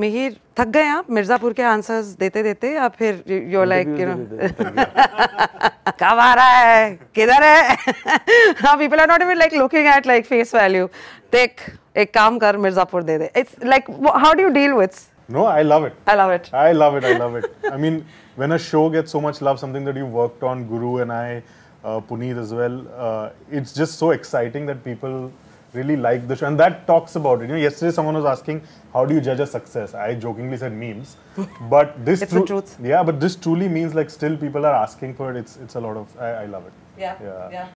मिहिर थक गए आप मिर्ज़ापुर के आंसर्स देते देते या फिर यू लाइक यू नो कब आ रहा है किधर है हाँ people are not even like looking at like face value देख एक काम कर मिर्ज़ापुर दे दे it's like how do you deal with No, I love it. I love it. I love it. I love it. I mean, when a show gets so much love, something that you worked on, Guru and I, uh, Puneet as well, uh, it's just so exciting that people really like the show, and that talks about it. You know, yesterday someone was asking, "How do you judge a success?" I jokingly said memes, but this it's tru- the truth. Yeah, but this truly means like still people are asking for it. It's it's a lot of I, I love it. Yeah, yeah, yeah.